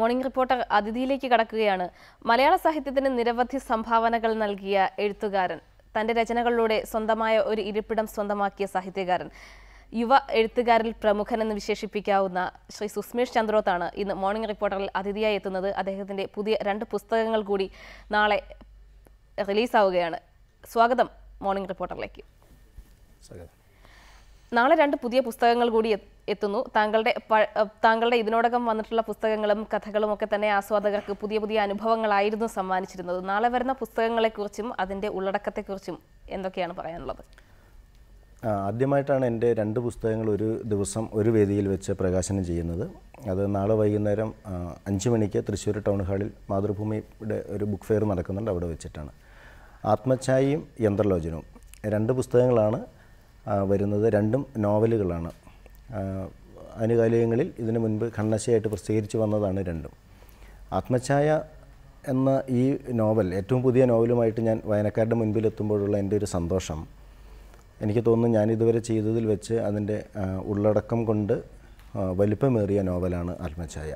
morning reporter അതിഥിയിലേക്ക് കടക്കുകയാണ് മലയാള സാഹിത്യത്തിന് നിരവധി സംഭാവനകൾ നൽകിയ എഴുത്തുകാരൻ തൻ്റെ രചനകളിലൂടെ സ്വന്തമായ ഒരു ഇരിപ്പിടം സ്വന്തമാക്കിയ സാഹിത്യകാരൻ യുവ എഴുത്തുകാരിൽ പ്രമുഖനെന്ന് വിശേഷിപ്പിക്കാവുന്ന ശ്രീ സുസ്മേഷ് ചന്ദ്രോത്താണ് ഇന്ന് മോർണിംഗ് റിപ്പോർട്ടറിൽ അതിഥിയായി എത്തുന്നത് അദ്ദേഹത്തിൻ്റെ പുതിയ രണ്ട് പുസ്തകങ്ങൾ കൂടി നാളെ റിലീസാവുകയാണ് സ്വാഗതം മോർണിംഗ് റിപ്പോർട്ടറിലേക്ക് സ്വാഗതം നാളെ രണ്ട് പുതിയ പുസ്തകങ്ങൾ കൂടി എത്തുന്നു താങ്കളുടെ താങ്കളുടെ ഇതിനോടകം വന്നിട്ടുള്ള പുസ്തകങ്ങളും കഥകളും ഒക്കെ തന്നെ ആസ്വാദകർക്ക് പുതിയ പുതിയ അനുഭവങ്ങളായിരുന്നു സമ്മാനിച്ചിരുന്നത് നാളെ വരുന്ന പുസ്തകങ്ങളെക്കുറിച്ചും അതിൻ്റെ ഉള്ളടക്കത്തെക്കുറിച്ചും എന്തൊക്കെയാണ് പറയാനുള്ളത് ആദ്യമായിട്ടാണ് എൻ്റെ രണ്ട് പുസ്തകങ്ങൾ ഒരു ദിവസം ഒരു വേദിയിൽ വെച്ച് പ്രകാശനം ചെയ്യുന്നത് അത് നാളെ വൈകുന്നേരം അഞ്ച് മണിക്ക് തൃശ്ശൂർ ടൗൺ ഹാളിൽ മാതൃഭൂമിയുടെ ഒരു ബുക്ക് ഫെയർ നടക്കുന്നുണ്ട് അവിടെ വെച്ചിട്ടാണ് ആത്മഛായയും യന്ത്രലോചനവും രണ്ട് പുസ്തകങ്ങളാണ് വരുന്നത് രണ്ടും നോവലുകളാണ് ആനുകാലികങ്ങളിൽ ഇതിനു മുൻപ് ഖണ്ണശയായിട്ട് പ്രസിദ്ധീകരിച്ചു വന്നതാണ് രണ്ടും ആത്മഛായ എന്ന ഈ നോവൽ ഏറ്റവും പുതിയ നോവലുമായിട്ട് ഞാൻ വായനക്കാരുടെ മുൻപിലെത്തുമ്പോഴുള്ള എൻ്റെ ഒരു സന്തോഷം എനിക്ക് തോന്നുന്നു ഞാനിതുവരെ ചെയ്തതിൽ വെച്ച് അതിൻ്റെ ഉള്ളടക്കം കൊണ്ട് വലിപ്പമേറിയ നോവലാണ് ആത്മഛായ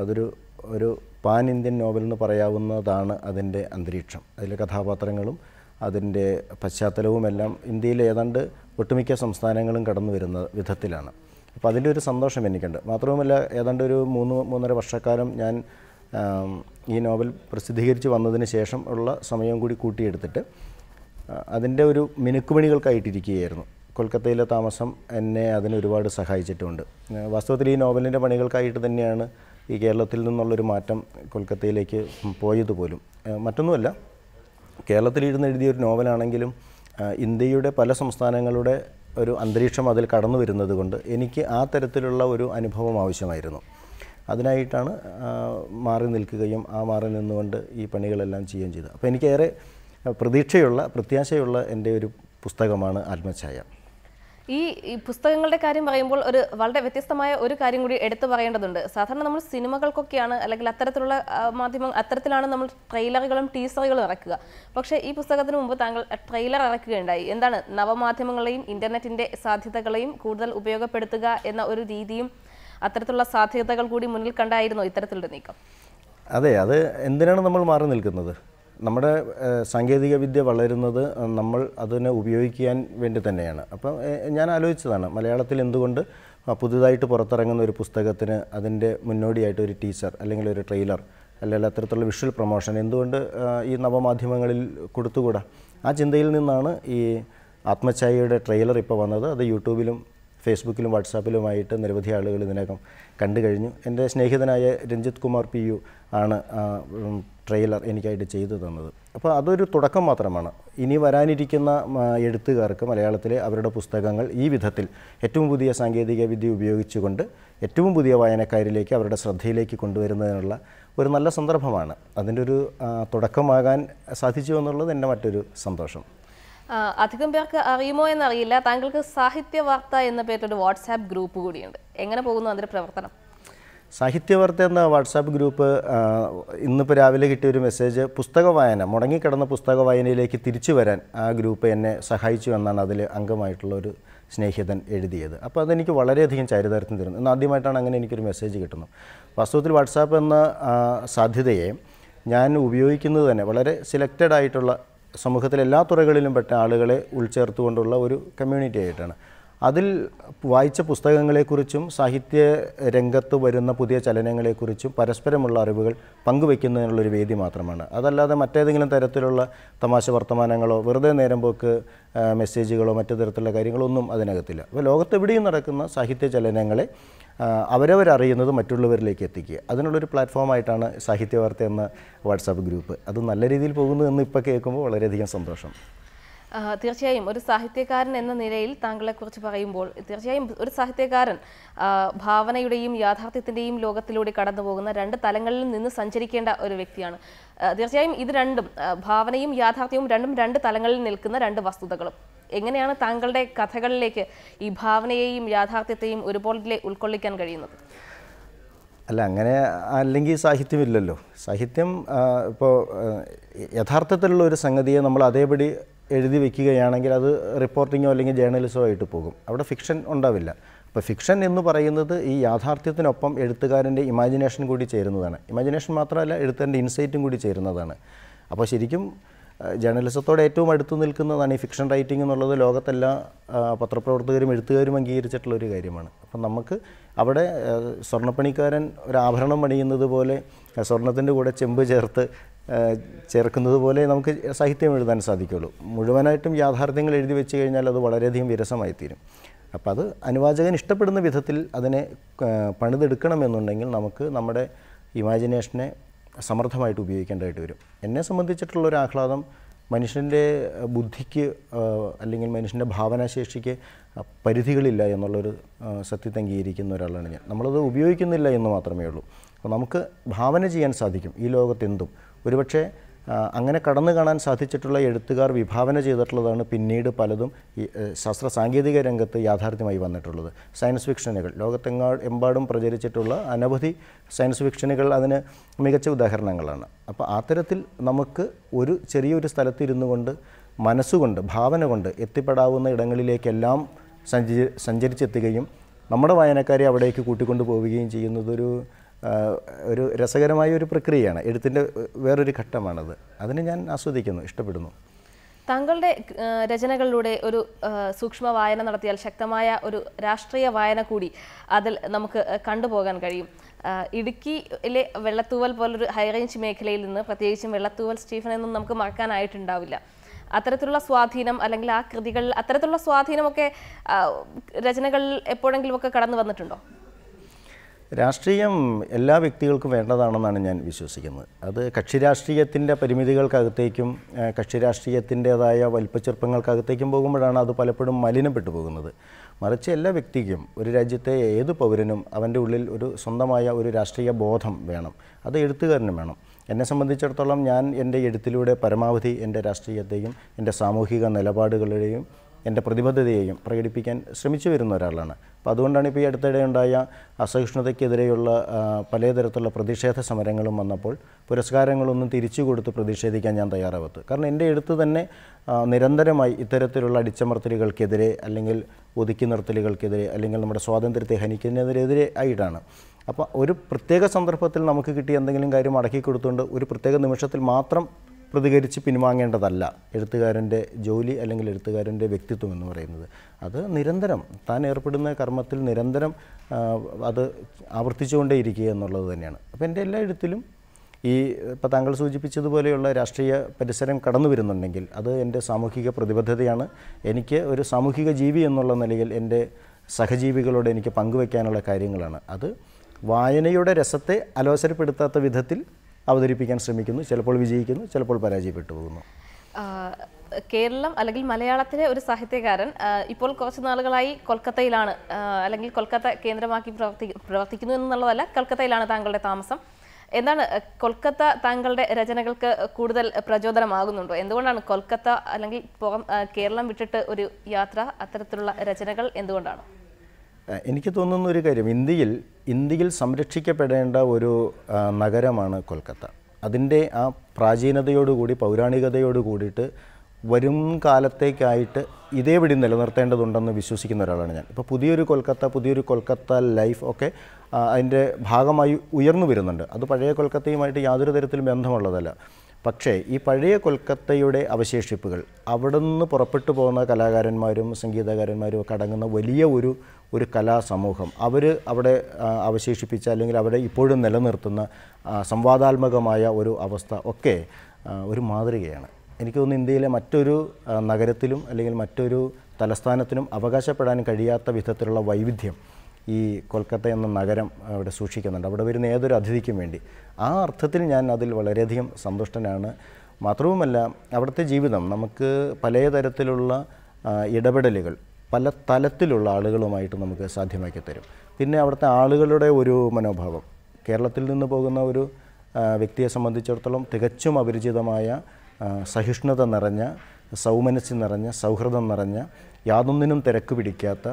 അതൊരു ഒരു പാൻ ഇന്ത്യൻ നോവൽ എന്ന് പറയാവുന്നതാണ് അതിൻ്റെ അന്തരീക്ഷം അതിലെ കഥാപാത്രങ്ങളും അതിൻ്റെ പശ്ചാത്തലവുമെല്ലാം ഇന്ത്യയിൽ ഏതാണ്ട് ഒട്ടുമിക്ക സംസ്ഥാനങ്ങളും കടന്നു വരുന്ന വിധത്തിലാണ് അപ്പോൾ അതിൻ്റെ ഒരു സന്തോഷം എനിക്കുണ്ട് മാത്രവുമല്ല ഏതാണ്ട് ഒരു മൂന്ന് മൂന്നര വർഷക്കാലം ഞാൻ ഈ നോവൽ പ്രസിദ്ധീകരിച്ച് വന്നതിന് ശേഷം ഉള്ള സമയം കൂടി കൂട്ടിയെടുത്തിട്ട് അതിൻ്റെ ഒരു മിനുക്കുപണികൾക്കായിട്ടിരിക്കുകയായിരുന്നു കൊൽക്കത്തയിലെ താമസം എന്നെ അതിന് ഒരുപാട് സഹായിച്ചിട്ടുണ്ട് വാസ്തവത്തിൽ ഈ നോവലിൻ്റെ പണികൾക്കായിട്ട് തന്നെയാണ് ഈ കേരളത്തിൽ നിന്നുള്ളൊരു മാറ്റം കൊൽക്കത്തയിലേക്ക് പോയത് പോലും മറ്റൊന്നുമല്ല കേരളത്തിലിരുന്ന് എഴുതിയ ഒരു നോവലാണെങ്കിലും ഇന്ത്യയുടെ പല സംസ്ഥാനങ്ങളുടെ ഒരു അന്തരീക്ഷം അതിൽ കടന്നു വരുന്നത് കൊണ്ട് എനിക്ക് ആ തരത്തിലുള്ള ഒരു അനുഭവം ആവശ്യമായിരുന്നു അതിനായിട്ടാണ് മാറി നിൽക്കുകയും ആ മാറി നിന്നുകൊണ്ട് ഈ പണികളെല്ലാം ചെയ്യുകയും ചെയ്തത് അപ്പോൾ എനിക്കേറെ പ്രതീക്ഷയുള്ള പ്രത്യാശയുള്ള എൻ്റെ ഒരു പുസ്തകമാണ് ആത്മഛായ ഈ പുസ്തകങ്ങളുടെ കാര്യം പറയുമ്പോൾ ഒരു വളരെ വ്യത്യസ്തമായ ഒരു കാര്യം കൂടി എടുത്തു പറയേണ്ടതുണ്ട് സാധാരണ നമ്മൾ സിനിമകൾക്കൊക്കെയാണ് അല്ലെങ്കിൽ അത്തരത്തിലുള്ള മാധ്യമം അത്തരത്തിലാണ് നമ്മൾ ട്രെയിലറുകളും ടീസറുകളും ഇറക്കുക പക്ഷേ ഈ പുസ്തകത്തിന് മുമ്പ് താങ്കൾ ട്രെയിലർ ഇറക്കുകയുണ്ടായി എന്താണ് നവമാധ്യമങ്ങളെയും ഇന്റർനെറ്റിന്റെ സാധ്യതകളെയും കൂടുതൽ ഉപയോഗപ്പെടുത്തുക എന്ന ഒരു രീതിയും അത്തരത്തിലുള്ള സാധ്യതകൾ കൂടി മുന്നിൽ കണ്ടായിരുന്നു ഇത്തരത്തിലുള്ള നീക്കം അതെ അത് എന്തിനാണ് നമ്മൾ മാറി നിൽക്കുന്നത് നമ്മുടെ സാങ്കേതിക വിദ്യ വളരുന്നത് നമ്മൾ അതിനെ ഉപയോഗിക്കാൻ വേണ്ടി തന്നെയാണ് അപ്പം ഞാൻ ആലോചിച്ചതാണ് മലയാളത്തിൽ എന്തുകൊണ്ട് പുതുതായിട്ട് പുറത്തിറങ്ങുന്ന ഒരു പുസ്തകത്തിന് അതിൻ്റെ മുന്നോടിയായിട്ട് ഒരു ടീച്ചർ അല്ലെങ്കിൽ ഒരു ട്രെയിലർ അല്ലെങ്കിൽ അത്തരത്തിലുള്ള വിഷ്വൽ പ്രൊമോഷൻ എന്തുകൊണ്ട് ഈ നവമാധ്യമങ്ങളിൽ കൊടുത്തുകൂടാ ആ ചിന്തയിൽ നിന്നാണ് ഈ ആത്മഛായയുടെ ട്രെയിലർ ഇപ്പോൾ വന്നത് അത് യൂട്യൂബിലും ഫേസ്ബുക്കിലും വാട്സാപ്പിലുമായിട്ട് നിരവധി ആളുകൾ ഇതിനകം കണ്ടു കഴിഞ്ഞു എൻ്റെ സ്നേഹിതനായ രഞ്ജിത്ത് കുമാർ പി യു ആണ് ട്രെയിലർ എനിക്കായിട്ട് ചെയ്തു തന്നത് അപ്പോൾ അതൊരു തുടക്കം മാത്രമാണ് ഇനി വരാനിരിക്കുന്ന എഴുത്തുകാർക്ക് മലയാളത്തിലെ അവരുടെ പുസ്തകങ്ങൾ ഈ വിധത്തിൽ ഏറ്റവും പുതിയ സാങ്കേതിക വിദ്യ ഉപയോഗിച്ചുകൊണ്ട് ഏറ്റവും പുതിയ വായനക്കാരിലേക്ക് അവരുടെ ശ്രദ്ധയിലേക്ക് കൊണ്ടുവരുന്നതിനുള്ള ഒരു നല്ല സന്ദർഭമാണ് അതിൻ്റെ ഒരു തുടക്കമാകാൻ സാധിച്ചു എന്നുള്ളത് എൻ്റെ മറ്റൊരു സന്തോഷം അധികം പേർക്ക് അറിയുമോ എന്നറിയില്ല താങ്കൾക്ക് സാഹിത്യ വാർത്ത എന്ന പേരിലൊരു വാട്സാപ്പ് ഗ്രൂപ്പ് കൂടിയുണ്ട് എങ്ങനെ പോകുന്നു അതിൻ്റെ പ്രവർത്തനം സാഹിത്യവാർത്ത എന്ന വാട്സാപ്പ് ഗ്രൂപ്പ് ഇന്നിപ്പോൾ രാവിലെ കിട്ടിയ ഒരു മെസ്സേജ് പുസ്തക വായന മുടങ്ങിക്കിടന്ന പുസ്തക വായനയിലേക്ക് തിരിച്ചു വരാൻ ആ ഗ്രൂപ്പ് എന്നെ സഹായിച്ചു എന്നാണ് അതിൽ അംഗമായിട്ടുള്ള ഒരു സ്നേഹിതൻ എഴുതിയത് അപ്പോൾ അതെനിക്ക് വളരെയധികം ചരിതാർത്ഥ്യം തരുന്നു ഇന്ന് ആദ്യമായിട്ടാണ് അങ്ങനെ എനിക്കൊരു മെസ്സേജ് കിട്ടുന്നത് വാസ്തവത്തിൽ വാട്സാപ്പ് എന്ന സാധ്യതയെ ഞാൻ ഉപയോഗിക്കുന്നത് തന്നെ വളരെ സിലക്റ്റഡ് ആയിട്ടുള്ള സമൂഹത്തിലെ എല്ലാ തുറകളിലും പെട്ട ആളുകളെ ഉൾച്ചേർത്തുകൊണ്ടുള്ള ഒരു കമ്മ്യൂണിറ്റി ആയിട്ടാണ് അതിൽ വായിച്ച പുസ്തകങ്ങളെക്കുറിച്ചും സാഹിത്യ രംഗത്ത് വരുന്ന പുതിയ ചലനങ്ങളെക്കുറിച്ചും പരസ്പരമുള്ള അറിവുകൾ പങ്കുവെക്കുന്നതിനുള്ളൊരു വേദി മാത്രമാണ് അതല്ലാതെ മറ്റേതെങ്കിലും തരത്തിലുള്ള തമാശ വർത്തമാനങ്ങളോ വെറുതെ നേരം പോക്ക് മെസ്സേജുകളോ മറ്റു തരത്തിലുള്ള കാര്യങ്ങളൊന്നും അതിനകത്തില്ല അപ്പോൾ ലോകത്തെവിടെയും നടക്കുന്ന സാഹിത്യ ചലനങ്ങളെ അവരവരറിയുന്നത് മറ്റുള്ളവരിലേക്ക് എത്തിക്കുക അതിനുള്ളൊരു പ്ലാറ്റ്ഫോമായിട്ടാണ് സാഹിത്യവാർത്ത എന്ന വാട്സാപ്പ് ഗ്രൂപ്പ് അത് നല്ല രീതിയിൽ പോകുന്നു എന്ന് ഇപ്പോൾ കേൾക്കുമ്പോൾ വളരെയധികം സന്തോഷം തീർച്ചയായും ഒരു സാഹിത്യകാരൻ എന്ന നിലയിൽ താങ്കളെക്കുറിച്ച് പറയുമ്പോൾ തീർച്ചയായും ഒരു സാഹിത്യകാരൻ ഭാവനയുടെയും യാഥാർത്ഥ്യത്തിൻ്റെയും ലോകത്തിലൂടെ കടന്നു പോകുന്ന രണ്ട് തലങ്ങളിൽ നിന്ന് സഞ്ചരിക്കേണ്ട ഒരു വ്യക്തിയാണ് തീർച്ചയായും ഇത് രണ്ടും ഭാവനയും യാഥാർത്ഥ്യവും രണ്ടും രണ്ട് തലങ്ങളിൽ നിൽക്കുന്ന രണ്ട് വസ്തുതകളും എങ്ങനെയാണ് താങ്കളുടെ കഥകളിലേക്ക് ഈ ഭാവനയെയും യാഥാർത്ഥ്യത്തെയും ഒരുപോലെ ഉൾക്കൊള്ളിക്കാൻ കഴിയുന്നത് അല്ല അങ്ങനെ അല്ലെങ്കിൽ സാഹിത്യമില്ലല്ലോ സാഹിത്യം ഇപ്പോൾ യഥാർത്ഥത്തിലുള്ള ഒരു സംഗതിയെ നമ്മൾ അതേപടി എഴുതി വെക്കുകയാണെങ്കിൽ അത് റിപ്പോർട്ടിങ്ങോ അല്ലെങ്കിൽ ജേർണലിസോ ആയിട്ട് പോകും അവിടെ ഫിക്ഷൻ ഉണ്ടാവില്ല അപ്പോൾ ഫിക്ഷൻ എന്ന് പറയുന്നത് ഈ യാഥാർത്ഥ്യത്തിനൊപ്പം എഴുത്തുകാരൻ്റെ ഇമാജിനേഷൻ കൂടി ചേരുന്നതാണ് ഇമാജിനേഷൻ മാത്രമല്ല എഴുത്തുകാരൻ്റെ ഇൻസൈറ്റും കൂടി ചേരുന്നതാണ് അപ്പോൾ ശരിക്കും ജേർണലിസത്തോട് ഏറ്റവും അടുത്ത് നിൽക്കുന്നതാണ് ഈ ഫിക്ഷൻ റൈറ്റിംഗ് എന്നുള്ളത് ലോകത്തെല്ലാ പത്രപ്രവർത്തകരും എഴുത്തുകാരും അംഗീകരിച്ചിട്ടുള്ള ഒരു കാര്യമാണ് അപ്പം നമുക്ക് അവിടെ സ്വർണ്ണപ്പണിക്കാരൻ ഒരു ആഭരണം പണിയുന്നത് പോലെ സ്വർണത്തിൻ്റെ കൂടെ ചെമ്പ് ചേർത്ത് ചേർക്കുന്നത് പോലെ നമുക്ക് സാഹിത്യം എഴുതാൻ സാധിക്കുകയുള്ളൂ മുഴുവനായിട്ടും യാഥാർത്ഥ്യങ്ങൾ എഴുതി വെച്ച് കഴിഞ്ഞാൽ അത് വളരെയധികം വിരസമായി തീരും അപ്പോൾ അത് അനുവാചകൻ ഇഷ്ടപ്പെടുന്ന വിധത്തിൽ അതിനെ പണിതെടുക്കണമെന്നുണ്ടെങ്കിൽ നമുക്ക് നമ്മുടെ ഇമാജിനേഷനെ സമർത്ഥമായിട്ട് ഉപയോഗിക്കേണ്ടതായിട്ട് വരും എന്നെ സംബന്ധിച്ചിട്ടുള്ള ഒരു ആഹ്ലാദം മനുഷ്യൻ്റെ ബുദ്ധിക്ക് അല്ലെങ്കിൽ മനുഷ്യൻ്റെ ഭാവനാശേഷിക്ക് പരിധികളില്ല എന്നുള്ളൊരു സത്യത്തെ അംഗീകരിക്കുന്ന ഒരാളാണ് ഞാൻ നമ്മളത് ഉപയോഗിക്കുന്നില്ല എന്ന് മാത്രമേ ഉള്ളൂ അപ്പോൾ നമുക്ക് ഭാവന ചെയ്യാൻ സാധിക്കും ഈ ലോകത്തെന്തും ഒരുപക്ഷേ അങ്ങനെ കടന്നു കാണാൻ സാധിച്ചിട്ടുള്ള എഴുത്തുകാർ വിഭാവന ചെയ്തിട്ടുള്ളതാണ് പിന്നീട് പലതും ശാസ്ത്ര സാങ്കേതിക രംഗത്ത് യാഥാർത്ഥ്യമായി വന്നിട്ടുള്ളത് സയൻസ് ഫിക്ഷനുകൾ ലോകത്തെങ്ങാ എമ്പാടും പ്രചരിച്ചിട്ടുള്ള അനവധി സയൻസ് ഫിക്ഷനുകൾ അതിന് മികച്ച ഉദാഹരണങ്ങളാണ് അപ്പോൾ അത്തരത്തിൽ നമുക്ക് ഒരു ചെറിയൊരു സ്ഥലത്തിരുന്നു കൊണ്ട് മനസ്സുകൊണ്ട് ഭാവന കൊണ്ട് എത്തിപ്പെടാവുന്ന ഇടങ്ങളിലേക്കെല്ലാം സഞ്ചരി സഞ്ചരിച്ചെത്തുകയും നമ്മുടെ വായനക്കാരെ അവിടേക്ക് കൂട്ടിക്കൊണ്ടു പോവുകയും ചെയ്യുന്നതൊരു ഒരു രസകരമായ ഒരു പ്രക്രിയയാണ് എഴുത്തിൻ്റെ വേറൊരു ഘട്ടമാണത് അതിനെ ഞാൻ ആസ്വദിക്കുന്നു ഇഷ്ടപ്പെടുന്നു താങ്കളുടെ രചനകളിലൂടെ ഒരു സൂക്ഷ്മ വായന നടത്തിയാൽ ശക്തമായ ഒരു രാഷ്ട്രീയ വായന കൂടി അതിൽ നമുക്ക് കണ്ടുപോകാൻ കഴിയും ഇടുക്കിയിലെ വെള്ളത്തൂവൽ പോലൊരു ഹൈറേഞ്ച് മേഖലയിൽ നിന്ന് പ്രത്യേകിച്ചും വെള്ളത്തൂവൽ എന്നും നമുക്ക് മറക്കാനായിട്ടുണ്ടാവില്ല അത്തരത്തിലുള്ള സ്വാധീനം അല്ലെങ്കിൽ ആ കൃതികളിൽ അത്തരത്തിലുള്ള സ്വാധീനമൊക്കെ രചനകളിൽ എപ്പോഴെങ്കിലുമൊക്കെ കടന്നു വന്നിട്ടുണ്ടോ രാഷ്ട്രീയം എല്ലാ വ്യക്തികൾക്കും വേണ്ടതാണെന്നാണ് ഞാൻ വിശ്വസിക്കുന്നത് അത് കക്ഷി രാഷ്ട്രീയത്തിൻ്റെ പരിമിതികൾക്കകത്തേക്കും കക്ഷി രാഷ്ട്രീയത്തിൻ്റേതായ വലിപ്പച്ചെറുപ്പങ്ങൾക്കകത്തേക്കും പോകുമ്പോഴാണ് അത് പലപ്പോഴും മലിനപ്പെട്ടു പോകുന്നത് മറിച്ച് എല്ലാ വ്യക്തിക്കും ഒരു രാജ്യത്തെ ഏത് പൗരനും അവൻ്റെ ഉള്ളിൽ ഒരു സ്വന്തമായ ഒരു രാഷ്ട്രീയ ബോധം വേണം അത് എഴുത്തുകാരനും വേണം എന്നെ സംബന്ധിച്ചിടത്തോളം ഞാൻ എൻ്റെ എഴുത്തിലൂടെ പരമാവധി എൻ്റെ രാഷ്ട്രീയത്തെയും എൻ്റെ സാമൂഹിക നിലപാടുകളുടെയും എൻ്റെ പ്രതിബദ്ധതയെയും പ്രകടിപ്പിക്കാൻ ശ്രമിച്ചു വരുന്ന ഒരാളാണ് അപ്പോൾ അതുകൊണ്ടാണ് ഇപ്പോൾ ഈ അടുത്തിടെ ഉണ്ടായ അസഹിഷ്ണുതയ്ക്കെതിരെയുള്ള പലതരത്തിലുള്ള പ്രതിഷേധ സമരങ്ങളും വന്നപ്പോൾ പുരസ്കാരങ്ങളൊന്നും തിരിച്ചു കൊടുത്ത് പ്രതിഷേധിക്കാൻ ഞാൻ തയ്യാറാവത്ത് കാരണം എൻ്റെ എടുത്ത് തന്നെ നിരന്തരമായി ഇത്തരത്തിലുള്ള അടിച്ചമർത്തലുകൾക്കെതിരെ അല്ലെങ്കിൽ ഒതുക്കി നിർത്തലുകൾക്കെതിരെ അല്ലെങ്കിൽ നമ്മുടെ സ്വാതന്ത്ര്യത്തെ ഹനിക്കുന്നതിനെതിരെ ആയിട്ടാണ് അപ്പോൾ ഒരു പ്രത്യേക സന്ദർഭത്തിൽ നമുക്ക് കിട്ടിയ എന്തെങ്കിലും കാര്യം അടക്കി കൊടുത്തുകൊണ്ട് ഒരു പ്രത്യേക നിമിഷത്തിൽ മാത്രം പ്രതികരിച്ച് പിൻവാങ്ങേണ്ടതല്ല എഴുത്തുകാരൻ്റെ ജോലി അല്ലെങ്കിൽ എഴുത്തുകാരൻ്റെ വ്യക്തിത്വം എന്ന് പറയുന്നത് അത് നിരന്തരം താൻ ഏർപ്പെടുന്ന കർമ്മത്തിൽ നിരന്തരം അത് ആവർത്തിച്ചുകൊണ്ടേയിരിക്കുക എന്നുള്ളത് തന്നെയാണ് അപ്പോൾ എൻ്റെ എല്ലാ എഴുത്തിലും ഈ ഇപ്പോൾ താങ്കൾ സൂചിപ്പിച്ചതുപോലെയുള്ള രാഷ്ട്രീയ പരിസരം കടന്നു വരുന്നുണ്ടെങ്കിൽ അത് എൻ്റെ സാമൂഹിക പ്രതിബദ്ധതയാണ് എനിക്ക് ഒരു സാമൂഹിക ജീവി എന്നുള്ള നിലയിൽ എൻ്റെ സഹജീവികളോട് എനിക്ക് പങ്കുവയ്ക്കാനുള്ള കാര്യങ്ങളാണ് അത് വായനയുടെ രസത്തെ അലോസരപ്പെടുത്താത്ത വിധത്തിൽ അവതരിപ്പിക്കാൻ ശ്രമിക്കുന്നു ചിലപ്പോൾ വിജയിക്കുന്നു ചിലപ്പോൾ പരാജയപ്പെട്ടു പോകുന്നു കേരളം അല്ലെങ്കിൽ മലയാളത്തിലെ ഒരു സാഹിത്യകാരൻ ഇപ്പോൾ കുറച്ച് നാളുകളായി കൊൽക്കത്തയിലാണ് അല്ലെങ്കിൽ കൊൽക്കത്ത കേന്ദ്രമാക്കി പ്രവർത്തി പ്രവർത്തിക്കുന്നു എന്നുള്ളതല്ല കൊൽക്കത്തയിലാണ് താങ്കളുടെ താമസം എന്താണ് കൊൽക്കത്ത താങ്കളുടെ രചനകൾക്ക് കൂടുതൽ പ്രചോദനമാകുന്നുണ്ടോ എന്തുകൊണ്ടാണ് കൊൽക്കത്ത അല്ലെങ്കിൽ കേരളം വിട്ടിട്ട് ഒരു യാത്ര അത്തരത്തിലുള്ള രചനകൾ എന്തുകൊണ്ടാണ് എനിക്ക് തോന്നുന്ന ഒരു കാര്യം ഇന്ത്യയിൽ ഇന്ത്യയിൽ സംരക്ഷിക്കപ്പെടേണ്ട ഒരു നഗരമാണ് കൊൽക്കത്ത അതിൻ്റെ ആ പ്രാചീനതയോടുകൂടി പൗരാണികതയോട് കൂടിയിട്ട് വരും കാലത്തേക്കായിട്ട് ഇതേപടി നിലനിർത്തേണ്ടതുണ്ടെന്ന് വിശ്വസിക്കുന്ന ഒരാളാണ് ഞാൻ ഇപ്പോൾ പുതിയൊരു കൊൽക്കത്ത പുതിയൊരു കൊൽക്കത്ത ലൈഫ് ഒക്കെ അതിൻ്റെ ഭാഗമായി ഉയർന്നു വരുന്നുണ്ട് അത് പഴയ കൊൽക്കത്തയുമായിട്ട് യാതൊരു തരത്തിലും ബന്ധമുള്ളതല്ല പക്ഷേ ഈ പഴയ കൊൽക്കത്തയുടെ അവശേഷിപ്പുകൾ അവിടെ നിന്ന് പുറപ്പെട്ടു പോകുന്ന കലാകാരന്മാരും സംഗീതകാരന്മാരും ഒക്കെ അടങ്ങുന്ന വലിയ ഒരു ഒരു കലാസമൂഹം അവർ അവിടെ അവശേഷിപ്പിച്ച അല്ലെങ്കിൽ അവിടെ ഇപ്പോഴും നിലനിർത്തുന്ന സംവാദാത്മകമായ ഒരു അവസ്ഥ ഒക്കെ ഒരു മാതൃകയാണ് എനിക്ക് തോന്നുന്നു ഇന്ത്യയിലെ മറ്റൊരു നഗരത്തിലും അല്ലെങ്കിൽ മറ്റൊരു തലസ്ഥാനത്തിനും അവകാശപ്പെടാൻ കഴിയാത്ത വിധത്തിലുള്ള വൈവിധ്യം ഈ കൊൽക്കത്ത എന്ന നഗരം അവിടെ സൂക്ഷിക്കുന്നുണ്ട് അവിടെ വരുന്ന ഏതൊരു അതിഥിക്കും വേണ്ടി ആ അർത്ഥത്തിൽ ഞാൻ അതിൽ വളരെയധികം സന്തുഷ്ടനാണ് മാത്രവുമല്ല അവിടുത്തെ ജീവിതം നമുക്ക് പല തരത്തിലുള്ള ഇടപെടലുകൾ പല തലത്തിലുള്ള ആളുകളുമായിട്ട് നമുക്ക് സാധ്യമാക്കി തരും പിന്നെ അവിടുത്തെ ആളുകളുടെ ഒരു മനോഭാവം കേരളത്തിൽ നിന്ന് പോകുന്ന ഒരു വ്യക്തിയെ സംബന്ധിച്ചിടത്തോളം തികച്ചും അപരിചിതമായ സഹിഷ്ണുത നിറഞ്ഞ സൗമനസ് നിറഞ്ഞ സൗഹൃദം നിറഞ്ഞ യാതൊന്നിനും തിരക്ക് പിടിക്കാത്ത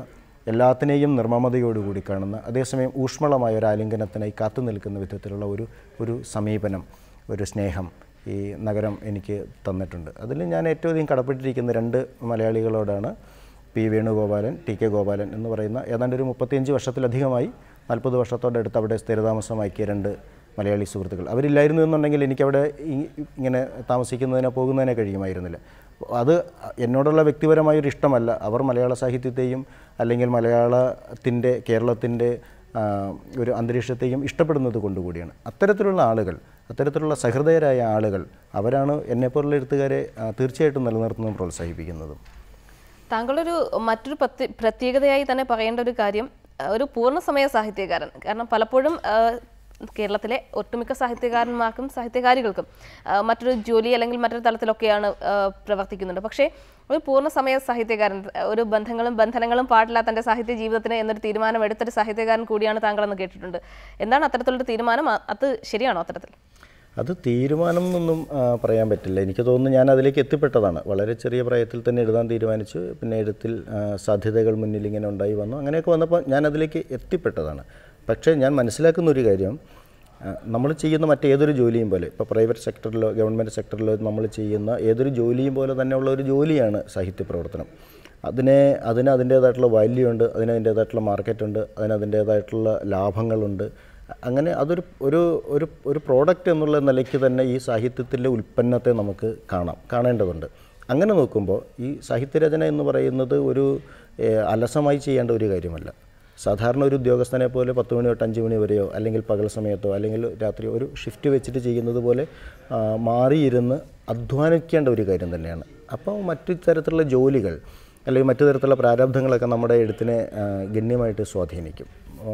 എല്ലാത്തിനെയും നിർമ്മമതയോടുകൂടി കാണുന്ന അതേസമയം ഊഷ്മളമായ ഒരു ആലിംഗനത്തിനായി കാത്തു നിൽക്കുന്ന വിധത്തിലുള്ള ഒരു ഒരു സമീപനം ഒരു സ്നേഹം ഈ നഗരം എനിക്ക് തന്നിട്ടുണ്ട് അതിൽ ഞാൻ ഏറ്റവും അധികം കടപ്പെട്ടിരിക്കുന്ന രണ്ട് മലയാളികളോടാണ് P Venugopalan T K Gopalan എന്ന് പറയുന്ന ഏതാണ്ട് ഒരു മുപ്പത്തിയഞ്ച് വർഷത്തിലധികമായി നാൽപ്പത് വർഷത്തോടടുത്ത് അവിടെ സ്ഥിരതാമസമാക്കിയ രണ്ട് മലയാളി സുഹൃത്തുക്കൾ അവരില്ലായിരുന്നു എന്നുണ്ടെങ്കിൽ എനിക്കവിടെ ഇങ്ങനെ താമസിക്കുന്നതിനോ പോകുന്നതിനോ കഴിയുമായിരുന്നില്ല അത് എന്നോടുള്ള വ്യക്തിപരമായൊരു ഇഷ്ടമല്ല അവർ മലയാള സാഹിത്യത്തെയും അല്ലെങ്കിൽ മലയാളത്തിൻ്റെ കേരളത്തിൻ്റെ ഒരു അന്തരീക്ഷത്തെയും ഇഷ്ടപ്പെടുന്നത് കൊണ്ടുകൂടിയാണ് അത്തരത്തിലുള്ള ആളുകൾ അത്തരത്തിലുള്ള സഹൃദയരായ ആളുകൾ അവരാണ് എന്നെപ്പോലുള്ള എഴുത്തുകാരെ തീർച്ചയായിട്ടും നിലനിർത്തുന്നതും പ്രോത്സാഹിപ്പിക്കുന്നതും താങ്കളൊരു മറ്റൊരു പ്രത്യേകതയായി തന്നെ പറയേണ്ട ഒരു കാര്യം ഒരു പൂർണ്ണസമയ സാഹിത്യകാരൻ കാരണം പലപ്പോഴും കേരളത്തിലെ ഒട്ടുമിക്ക സാഹിത്യകാരന്മാർക്കും സാഹിത്യകാരികൾക്കും മറ്റൊരു ജോലി അല്ലെങ്കിൽ മറ്റൊരു തലത്തിലൊക്കെയാണ് പ്രവർത്തിക്കുന്നുണ്ട് പക്ഷേ ഒരു പൂർണ്ണസമയ സാഹിത്യകാരൻ ഒരു ബന്ധങ്ങളും ബന്ധനങ്ങളും പാടില്ലാത്ത തൻ്റെ സാഹിത്യ ജീവിതത്തിന് എന്നൊരു തീരുമാനം എടുത്തൊരു സാഹിത്യകാരൻ കൂടിയാണ് താങ്കളെന്ന് കേട്ടിട്ടുണ്ട് എന്താണ് അത്തരത്തിലൊരു തീരുമാനം അത് ശരിയാണോ അത്തരത്തിൽ അത് തീരുമാനം എന്നൊന്നും പറയാൻ പറ്റില്ല എനിക്ക് തോന്നുന്നു ഞാൻ അതിലേക്ക് എത്തിപ്പെട്ടതാണ് വളരെ ചെറിയ പ്രായത്തിൽ തന്നെ എഴുതാൻ തീരുമാനിച്ചു പിന്നെ എഴുത്തിൽ സാധ്യതകൾ മുന്നിൽ ഇങ്ങനെ ഉണ്ടായി വന്നു അങ്ങനെയൊക്കെ വന്നപ്പോൾ ഞാൻ അതിലേക്ക് എത്തിപ്പെട്ടതാണ് പക്ഷേ ഞാൻ മനസ്സിലാക്കുന്ന ഒരു കാര്യം നമ്മൾ ചെയ്യുന്ന മറ്റേതൊരു ജോലിയും പോലെ ഇപ്പോൾ പ്രൈവറ്റ് സെക്ടറിലോ ഗവൺമെൻറ് സെക്ടറിലോ നമ്മൾ ചെയ്യുന്ന ഏതൊരു ജോലിയും പോലെ തന്നെയുള്ള ഒരു ജോലിയാണ് സാഹിത്യ പ്രവർത്തനം അതിനെ അതിന് അതിൻ്റേതായിട്ടുള്ള വാല്യൂ ഉണ്ട് അതിന് അതിൻ്റേതായിട്ടുള്ള മാർക്കറ്റുണ്ട് അതിന് അതിൻ്റേതായിട്ടുള്ള ലാഭങ്ങളുണ്ട് അങ്ങനെ അതൊരു ഒരു ഒരു ഒരു പ്രോഡക്റ്റ് എന്നുള്ള നിലയ്ക്ക് തന്നെ ഈ സാഹിത്യത്തിൻ്റെ ഉൽപ്പന്നത്തെ നമുക്ക് കാണാം കാണേണ്ടതുണ്ട് അങ്ങനെ നോക്കുമ്പോൾ ഈ സാഹിത്യരചന എന്ന് പറയുന്നത് ഒരു അലസമായി ചെയ്യേണ്ട ഒരു കാര്യമല്ല സാധാരണ ഒരു ഉദ്യോഗസ്ഥനെ പോലെ പത്ത് മണി തൊട്ട് അഞ്ച് മണി വരെയോ അല്ലെങ്കിൽ പകൽ സമയത്തോ അല്ലെങ്കിൽ രാത്രി ഒരു ഷിഫ്റ്റ് വെച്ചിട്ട് ചെയ്യുന്നത് പോലെ മാറിയിരുന്ന് അധ്വാനിക്കേണ്ട ഒരു കാര്യം തന്നെയാണ് അപ്പോൾ മറ്റു തരത്തിലുള്ള ജോലികൾ അല്ലെങ്കിൽ മറ്റു തരത്തിലുള്ള പ്രാരാബ്ധങ്ങളൊക്കെ നമ്മുടെ എഴുത്തിനെ ഗണ്യമായിട്ട് സ്വാധീനിക്കും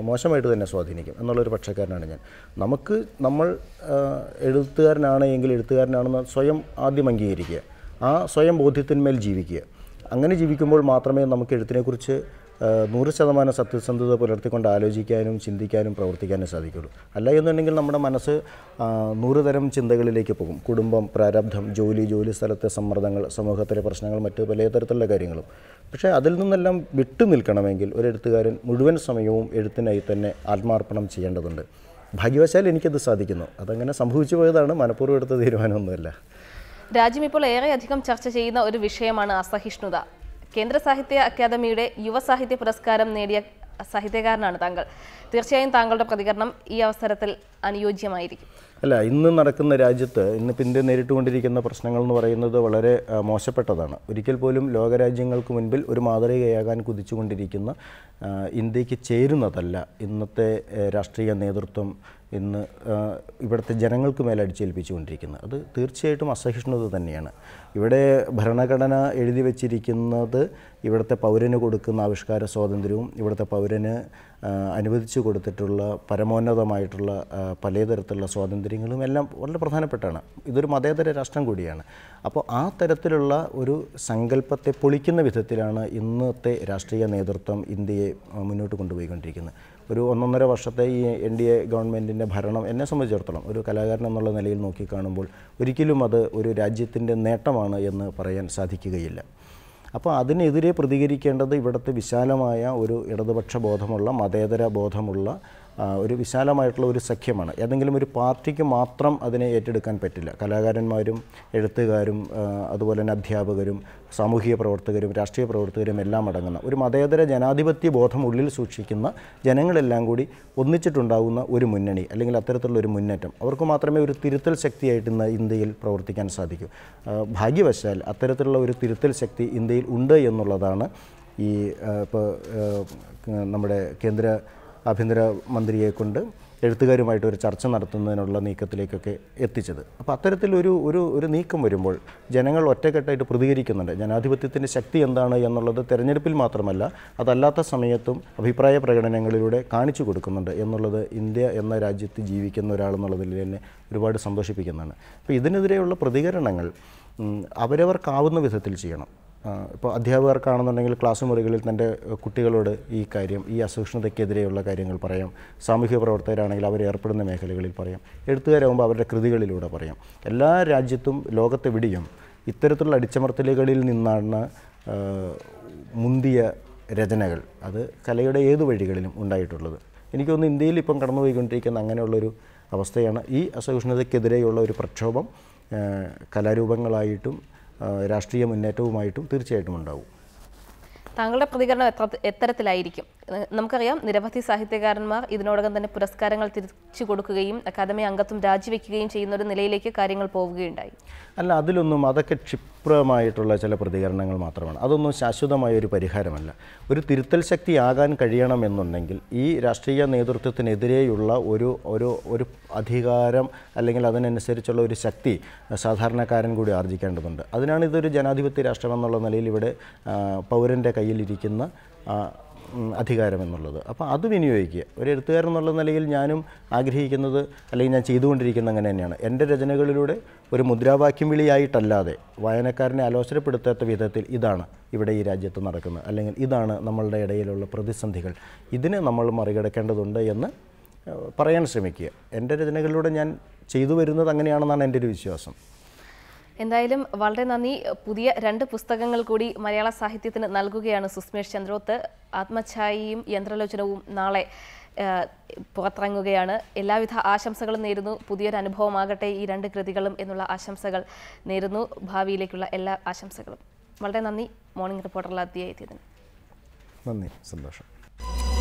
മോശമായിട്ട് തന്നെ സ്വാധീനിക്കും എന്നുള്ളൊരു പക്ഷക്കാരനാണ് ഞാൻ നമുക്ക് നമ്മൾ എഴുത്തുകാരനാണ് എങ്കിൽ എഴുത്തുകാരനാണെന്ന് സ്വയം ആദ്യം അംഗീകരിക്കുക ആ സ്വയം ബോധ്യത്തിന്മേൽ ജീവിക്കുക അങ്ങനെ ജീവിക്കുമ്പോൾ മാത്രമേ നമുക്ക് എഴുത്തിനെക്കുറിച്ച് നൂറ് ശതമാനം സത്യസന്ധത പുലർത്തിക്കൊണ്ട് ആലോചിക്കാനും ചിന്തിക്കാനും പ്രവർത്തിക്കാനും സാധിക്കുള്ളൂ അല്ല എന്നുണ്ടെങ്കിൽ നമ്മുടെ മനസ്സ് നൂറ് തരം ചിന്തകളിലേക്ക് പോകും കുടുംബം പ്രാരബ്ധം ജോലി ജോലി സ്ഥലത്തെ സമ്മർദ്ദങ്ങൾ സമൂഹത്തിലെ പ്രശ്നങ്ങൾ മറ്റ് പല തരത്തിലുള്ള കാര്യങ്ങളും പക്ഷേ അതിൽ നിന്നെല്ലാം വിട്ടു നിൽക്കണമെങ്കിൽ ഒരു എഴുത്തുകാരൻ മുഴുവൻ സമയവും എഴുത്തിനായി തന്നെ ആത്മാർപ്പണം ചെയ്യേണ്ടതുണ്ട് ഭാഗ്യവശാൽ എനിക്കത് സാധിക്കുന്നു അതങ്ങനെ സംഭവിച്ചു പോയതാണ് മനഃപൂർവ്വം എടുത്ത തീരുമാനമൊന്നുമല്ല രാജ്യം ഇപ്പോൾ ഏറെയധികം ചർച്ച ചെയ്യുന്ന ഒരു വിഷയമാണ് അസഹിഷ്ണുത കേന്ദ്ര സാഹിത്യ അക്കാദമിയുടെ യുവ സാഹിത്യ പുരസ്കാരം നേടിയ സാഹിത്യകാരനാണ് താങ്കൾ തീർച്ചയായും താങ്കളുടെ പ്രതികരണം ഈ അവസരത്തിൽ അനുയോജ്യമായിരിക്കും അല്ല ഇന്ന് നടക്കുന്ന രാജ്യത്ത് ഇന്നിപ്പോൾ ഇന്ത്യ നേരിട്ടുകൊണ്ടിരിക്കുന്ന പ്രശ്നങ്ങൾ എന്ന് പറയുന്നത് വളരെ മോശപ്പെട്ടതാണ് ഒരിക്കൽ പോലും ലോകരാജ്യങ്ങൾക്ക് മുൻപിൽ ഒരു മാതൃകയാകാൻ കുതിച്ചുകൊണ്ടിരിക്കുന്ന ഇന്ത്യക്ക് ചേരുന്നതല്ല ഇന്നത്തെ രാഷ്ട്രീയ നേതൃത്വം ഇന്ന് ഇവിടുത്തെ ജനങ്ങൾക്ക് മേലെ അടിച്ചേൽപ്പിച്ചുകൊണ്ടിരിക്കുന്നത് അത് തീർച്ചയായിട്ടും അസഹിഷ്ണുത തന്നെയാണ് ഇവിടെ ഭരണഘടന എഴുതി വച്ചിരിക്കുന്നത് ഇവിടുത്തെ പൗരന് കൊടുക്കുന്ന ആവിഷ്കാര സ്വാതന്ത്ര്യവും ഇവിടുത്തെ പൗരന് അനുവദിച്ചു കൊടുത്തിട്ടുള്ള പരമോന്നതമായിട്ടുള്ള പലതരത്തിലുള്ള സ്വാതന്ത്ര്യങ്ങളും എല്ലാം വളരെ പ്രധാനപ്പെട്ടാണ് ഇതൊരു മതേതര രാഷ്ട്രം കൂടിയാണ് അപ്പോൾ ആ തരത്തിലുള്ള ഒരു സങ്കല്പത്തെ പൊളിക്കുന്ന വിധത്തിലാണ് ഇന്നത്തെ രാഷ്ട്രീയ നേതൃത്വം ഇന്ത്യയെ മുന്നോട്ട് കൊണ്ടുപോയിക്കൊണ്ടിരിക്കുന്നത് ഒരു ഒന്നൊന്നര വർഷത്തെ ഈ എൻ ഡി എ ഗവൺമെൻറ്റിൻ്റെ ഭരണം എന്നെ സംബന്ധിച്ചിടത്തോളം ഒരു കലാകാരൻ എന്നുള്ള നിലയിൽ നോക്കിക്കാണുമ്പോൾ ഒരിക്കലും അത് ഒരു രാജ്യത്തിൻ്റെ നേട്ടമാണ് എന്ന് പറയാൻ സാധിക്കുകയില്ല അപ്പോൾ അതിനെതിരെ പ്രതികരിക്കേണ്ടത് ഇവിടുത്തെ വിശാലമായ ഒരു ഇടതുപക്ഷ ബോധമുള്ള മതേതര ബോധമുള്ള ഒരു വിശാലമായിട്ടുള്ള ഒരു സഖ്യമാണ് ഏതെങ്കിലും ഒരു പാർട്ടിക്ക് മാത്രം അതിനെ ഏറ്റെടുക്കാൻ പറ്റില്ല കലാകാരന്മാരും എഴുത്തുകാരും അതുപോലെ തന്നെ അധ്യാപകരും സാമൂഹിക പ്രവർത്തകരും രാഷ്ട്രീയ പ്രവർത്തകരും എല്ലാം അടങ്ങുന്ന ഒരു മതേതര ജനാധിപത്യ ബോധം ഉള്ളിൽ സൂക്ഷിക്കുന്ന ജനങ്ങളെല്ലാം കൂടി ഒന്നിച്ചിട്ടുണ്ടാകുന്ന ഒരു മുന്നണി അല്ലെങ്കിൽ അത്തരത്തിലുള്ള ഒരു മുന്നേറ്റം അവർക്ക് മാത്രമേ ഒരു തിരുത്തൽ ശക്തിയായിട്ട് ഇന്ന് ഇന്ത്യയിൽ പ്രവർത്തിക്കാൻ സാധിക്കൂ ഭാഗ്യവശാൽ അത്തരത്തിലുള്ള ഒരു തിരുത്തൽ ശക്തി ഇന്ത്യയിൽ ഉണ്ട് എന്നുള്ളതാണ് ഈ ഇപ്പോൾ നമ്മുടെ കേന്ദ്ര ആഭ്യന്തരമന്ത്രിയെ കൊണ്ട് എഴുത്തുകാരുമായിട്ട് ഒരു ചർച്ച നടത്തുന്നതിനുള്ള നീക്കത്തിലേക്കൊക്കെ എത്തിച്ചത് അപ്പോൾ അത്തരത്തിലൊരു ഒരു ഒരു നീക്കം വരുമ്പോൾ ജനങ്ങൾ ഒറ്റക്കെട്ടായിട്ട് പ്രതികരിക്കുന്നുണ്ട് ജനാധിപത്യത്തിൻ്റെ ശക്തി എന്താണ് എന്നുള്ളത് തിരഞ്ഞെടുപ്പിൽ മാത്രമല്ല അതല്ലാത്ത സമയത്തും അഭിപ്രായ പ്രകടനങ്ങളിലൂടെ കാണിച്ചു കൊടുക്കുന്നുണ്ട് എന്നുള്ളത് ഇന്ത്യ എന്ന രാജ്യത്ത് ജീവിക്കുന്ന ഒരാൾ എന്നുള്ളതിൽ തന്നെ ഒരുപാട് സന്തോഷിപ്പിക്കുന്നതാണ് അപ്പോൾ ഇതിനെതിരെയുള്ള പ്രതികരണങ്ങൾ അവരവർക്കാവുന്ന വിധത്തിൽ ചെയ്യണം ഇപ്പോൾ അധ്യാപകർക്കാണെന്നുണ്ടെങ്കിൽ ക്ലാസ് മുറികളിൽ തൻ്റെ കുട്ടികളോട് ഈ കാര്യം ഈ അസഹിഷ്ണുതയ്ക്കെതിരെയുള്ള കാര്യങ്ങൾ പറയാം സാമൂഹ്യ പ്രവർത്തകരാണെങ്കിൽ അവർ ഏർപ്പെടുന്ന മേഖലകളിൽ പറയാം എഴുത്തുകാരാകുമ്പോൾ അവരുടെ കൃതികളിലൂടെ പറയാം എല്ലാ രാജ്യത്തും ലോകത്തെവിടെയും ഇത്തരത്തിലുള്ള അടിച്ചമർത്തലുകളിൽ നിന്നാണ് മുന്തിയ രചനകൾ അത് കലയുടെ ഏത് വഴികളിലും ഉണ്ടായിട്ടുള്ളത് എനിക്കൊന്ന് ഇന്ത്യയിൽ ഇപ്പം കടന്നുപോയിക്കൊണ്ടിരിക്കുന്ന അങ്ങനെയുള്ളൊരു അവസ്ഥയാണ് ഈ അസഹിഷ്ണുതയ്ക്കെതിരെയുള്ള ഒരു പ്രക്ഷോഭം കലാരൂപങ്ങളായിട്ടും രാഷ്ട്രീയ മുന്നേറ്റവുമായിട്ടും തീർച്ചയായിട്ടും ഉണ്ടാവും താങ്കളുടെ പ്രതികരണം എത്ര എത്തരത്തിലായിരിക്കും നമുക്കറിയാം നിരവധി സാഹിത്യകാരന്മാർ ഇതിനോടകം തന്നെ പുരസ്കാരങ്ങൾ തിരിച്ചു കൊടുക്കുകയും അക്കാദമി അംഗത്വം രാജിവെക്കുകയും ചെയ്യുന്ന ഒരു നിലയിലേക്ക് കാര്യങ്ങൾ പോവുകയുണ്ടായി അല്ല അതിലൊന്നും അതൊക്കെ ക്ഷിപ്രമായിട്ടുള്ള ചില പ്രതികരണങ്ങൾ മാത്രമാണ് അതൊന്നും ശാശ്വതമായ ഒരു പരിഹാരമല്ല ഒരു തിരുത്തൽ ശക്തിയാകാൻ കഴിയണമെന്നുണ്ടെങ്കിൽ ഈ രാഷ്ട്രീയ നേതൃത്വത്തിനെതിരെയുള്ള ഒരു ഒരു ഒരു അധികാരം അല്ലെങ്കിൽ അതിനനുസരിച്ചുള്ള ഒരു ശക്തി സാധാരണക്കാരൻ കൂടി ആർജിക്കേണ്ടതുണ്ട് അതിനാണ് ഇതൊരു ജനാധിപത്യ രാഷ്ട്രമെന്നുള്ള നിലയിൽ ഇവിടെ പൗരൻ്റെ കയ്യിൽ കയ്യിലിരിക്കുന്ന എന്നുള്ളത് അപ്പോൾ അത് വിനിയോഗിക്കുക ഒരു എഴുത്തുകാരൻ എന്നുള്ള നിലയിൽ ഞാനും ആഗ്രഹിക്കുന്നത് അല്ലെങ്കിൽ ഞാൻ ചെയ്തുകൊണ്ടിരിക്കുന്നത് അങ്ങനെ തന്നെയാണ് എൻ്റെ രചനകളിലൂടെ ഒരു മുദ്രാവാക്യം വിളിയായിട്ടല്ലാതെ വായനക്കാരനെ ആലോചനപ്പെടുത്താത്ത വിധത്തിൽ ഇതാണ് ഇവിടെ ഈ രാജ്യത്ത് നടക്കുന്നത് അല്ലെങ്കിൽ ഇതാണ് നമ്മളുടെ ഇടയിലുള്ള പ്രതിസന്ധികൾ ഇതിനെ നമ്മൾ മറികടക്കേണ്ടതുണ്ട് എന്ന് പറയാൻ ശ്രമിക്കുക എൻ്റെ രചനകളിലൂടെ ഞാൻ ചെയ്തു വരുന്നത് അങ്ങനെയാണെന്നാണ് എൻ്റെ ഒരു വിശ്വാസം എന്തായാലും വളരെ നന്ദി പുതിയ രണ്ട് പുസ്തകങ്ങൾ കൂടി മലയാള സാഹിത്യത്തിന് നൽകുകയാണ് സുസ്മേഷ് ചന്ദ്രോത്ത് ആത്മഛായയും യന്ത്രലോചനവും നാളെ പുറത്തിറങ്ങുകയാണ് എല്ലാവിധ ആശംസകളും നേരുന്നു പുതിയൊരു അനുഭവമാകട്ടെ ഈ രണ്ട് കൃതികളും എന്നുള്ള ആശംസകൾ നേരുന്നു ഭാവിയിലേക്കുള്ള എല്ലാ ആശംസകളും വളരെ നന്ദി മോർണിംഗ് റിപ്പോർട്ടറിൽ അതിഥിയായി നന്ദി സന്തോഷം